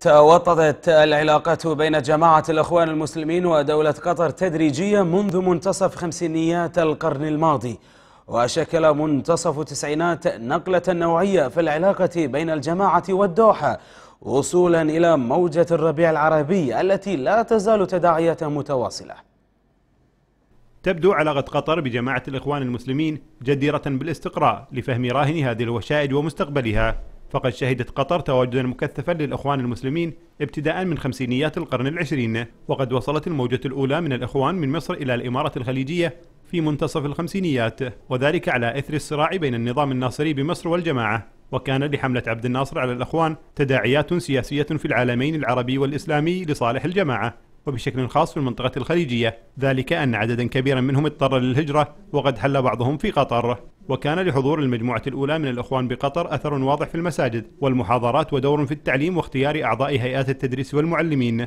توطدت العلاقات بين جماعة الأخوان المسلمين ودولة قطر تدريجيا منذ منتصف خمسينيات القرن الماضي وشكل منتصف التسعينات نقلة نوعية في العلاقة بين الجماعة والدوحة وصولا إلى موجة الربيع العربي التي لا تزال تداعيات متواصلة تبدو علاقة قطر بجماعة الإخوان المسلمين جديرة بالاستقراء لفهم راهن هذه الوشائج ومستقبلها فقد شهدت قطر تواجدا مكثفا للإخوان المسلمين ابتداء من خمسينيات القرن العشرين وقد وصلت الموجة الأولى من الإخوان من مصر إلى الإمارة الخليجية في منتصف الخمسينيات وذلك على إثر الصراع بين النظام الناصري بمصر والجماعة وكان لحملة عبد الناصر على الإخوان تداعيات سياسية في العالمين العربي والإسلامي لصالح الجماعة وبشكل خاص في المنطقة الخليجية ذلك أن عددا كبيرا منهم اضطر للهجرة وقد حل بعضهم في قطر وكان لحضور المجموعة الأولى من الإخوان بقطر أثر واضح في المساجد والمحاضرات ودور في التعليم واختيار أعضاء هيئات التدريس والمعلمين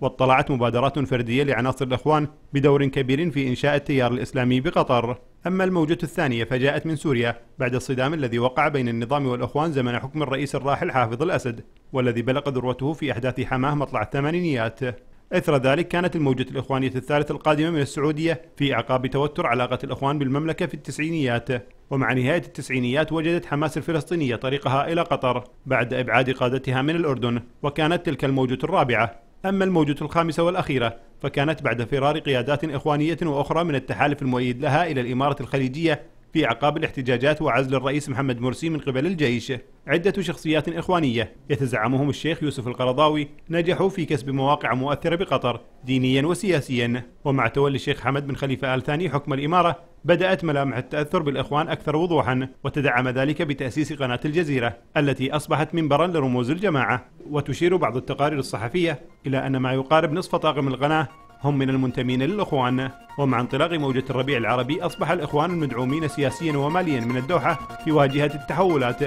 واطلعت مبادرات فردية لعناصر الإخوان بدور كبير في إنشاء التيار الإسلامي بقطر أما الموجة الثانية فجاءت من سوريا بعد الصدام الذي وقع بين النظام والإخوان زمن حكم الرئيس الراحل حافظ الأسد والذي بلغ ذروته في أحداث حماه مطلع الثمانينيات إثر ذلك كانت الموجة الإخوانية الثالثة القادمة من السعودية في أعقاب توتر علاقة الإخوان بالمملكة في التسعينيات ومع نهاية التسعينيات وجدت حماس الفلسطينية طريقها إلى قطر بعد إبعاد قادتها من الأردن وكانت تلك الموجة الرابعة أما الموجة الخامسة والأخيرة فكانت بعد فرار قيادات إخوانية وأخرى من التحالف المؤيد لها إلى الإمارة الخليجية في اعقاب الاحتجاجات وعزل الرئيس محمد مرسي من قبل الجيش عدة شخصيات إخوانية يتزعمهم الشيخ يوسف القرضاوي نجحوا في كسب مواقع مؤثرة بقطر دينيا وسياسيا ومع تولي الشيخ حمد بن خليفة آل ثاني حكم الإمارة بدأت ملامح التأثر بالإخوان أكثر وضوحا وتدعم ذلك بتأسيس قناة الجزيرة التي أصبحت منبرا لرموز الجماعة وتشير بعض التقارير الصحفية إلى أن ما يقارب نصف طاقم القناة هم من المنتمين للإخوان ومع انطلاق موجة الربيع العربي أصبح الإخوان المدعومين سياسيا وماليا من الدوحة في واجهة التحولات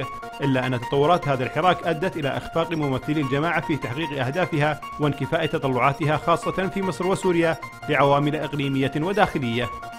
إلا أن تطورات هذا الحراك أدت إلى إخفاق ممثلي الجماعة في تحقيق أهدافها وانكفاء تطلعاتها خاصة في مصر وسوريا لعوامل إقليمية وداخلية